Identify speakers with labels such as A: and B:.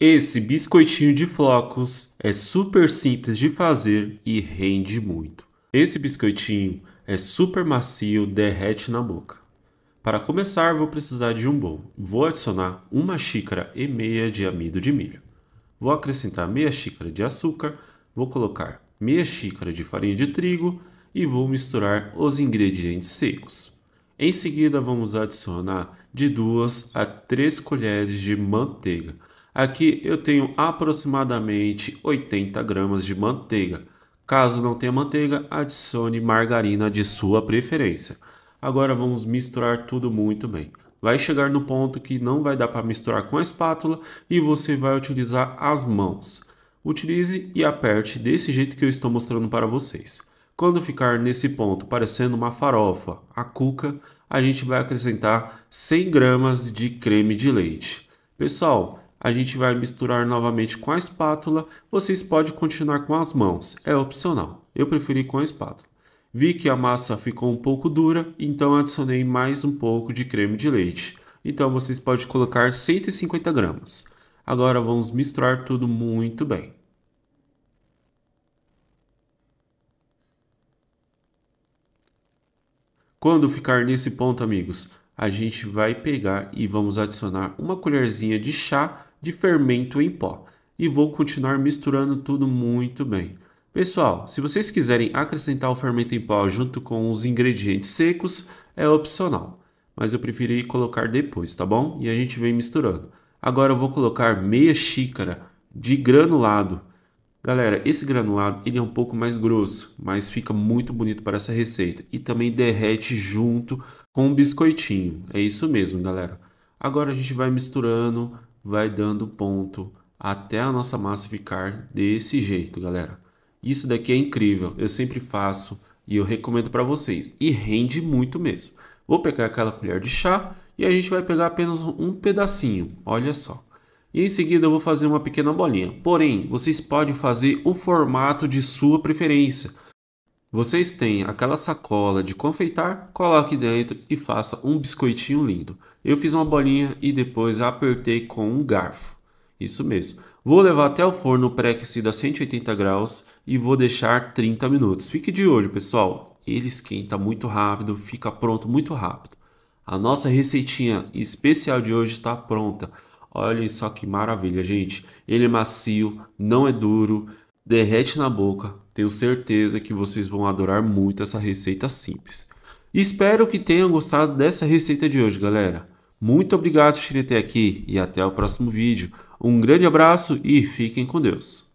A: Esse biscoitinho de flocos é super simples de fazer e rende muito. Esse biscoitinho é super macio, derrete na boca. Para começar, vou precisar de um bowl. Vou adicionar uma xícara e meia de amido de milho. Vou acrescentar meia xícara de açúcar, vou colocar meia xícara de farinha de trigo e vou misturar os ingredientes secos. Em seguida, vamos adicionar de 2 a 3 colheres de manteiga Aqui eu tenho aproximadamente 80 gramas de manteiga. Caso não tenha manteiga, adicione margarina de sua preferência. Agora vamos misturar tudo muito bem. Vai chegar no ponto que não vai dar para misturar com a espátula e você vai utilizar as mãos. Utilize e aperte desse jeito que eu estou mostrando para vocês. Quando ficar nesse ponto parecendo uma farofa, a cuca, a gente vai acrescentar 100 gramas de creme de leite. Pessoal, a gente vai misturar novamente com a espátula. Vocês podem continuar com as mãos, é opcional. Eu preferi com a espátula. Vi que a massa ficou um pouco dura, então adicionei mais um pouco de creme de leite. Então vocês podem colocar 150 gramas. Agora vamos misturar tudo muito bem. Quando ficar nesse ponto, amigos, a gente vai pegar e vamos adicionar uma colherzinha de chá de fermento em pó. E vou continuar misturando tudo muito bem. Pessoal, se vocês quiserem acrescentar o fermento em pó junto com os ingredientes secos, é opcional. Mas eu preferi colocar depois, tá bom? E a gente vem misturando. Agora eu vou colocar meia xícara de granulado. Galera, esse granulado ele é um pouco mais grosso, mas fica muito bonito para essa receita. E também derrete junto com o biscoitinho. É isso mesmo, galera. Agora a gente vai misturando vai dando ponto até a nossa massa ficar desse jeito, galera. Isso daqui é incrível, eu sempre faço e eu recomendo para vocês. E rende muito mesmo. Vou pegar aquela colher de chá e a gente vai pegar apenas um pedacinho, olha só. E em seguida eu vou fazer uma pequena bolinha. Porém, vocês podem fazer o formato de sua preferência. Vocês têm aquela sacola de confeitar, coloque dentro e faça um biscoitinho lindo. Eu fiz uma bolinha e depois apertei com um garfo. Isso mesmo. Vou levar até o forno pré-aquecido a 180 graus e vou deixar 30 minutos. Fique de olho, pessoal. Ele esquenta muito rápido, fica pronto muito rápido. A nossa receitinha especial de hoje está pronta. Olhem só que maravilha, gente. Ele é macio, não é duro derrete na boca. Tenho certeza que vocês vão adorar muito essa receita simples. Espero que tenham gostado dessa receita de hoje, galera. Muito obrigado por estarem até aqui e até o próximo vídeo. Um grande abraço e fiquem com Deus.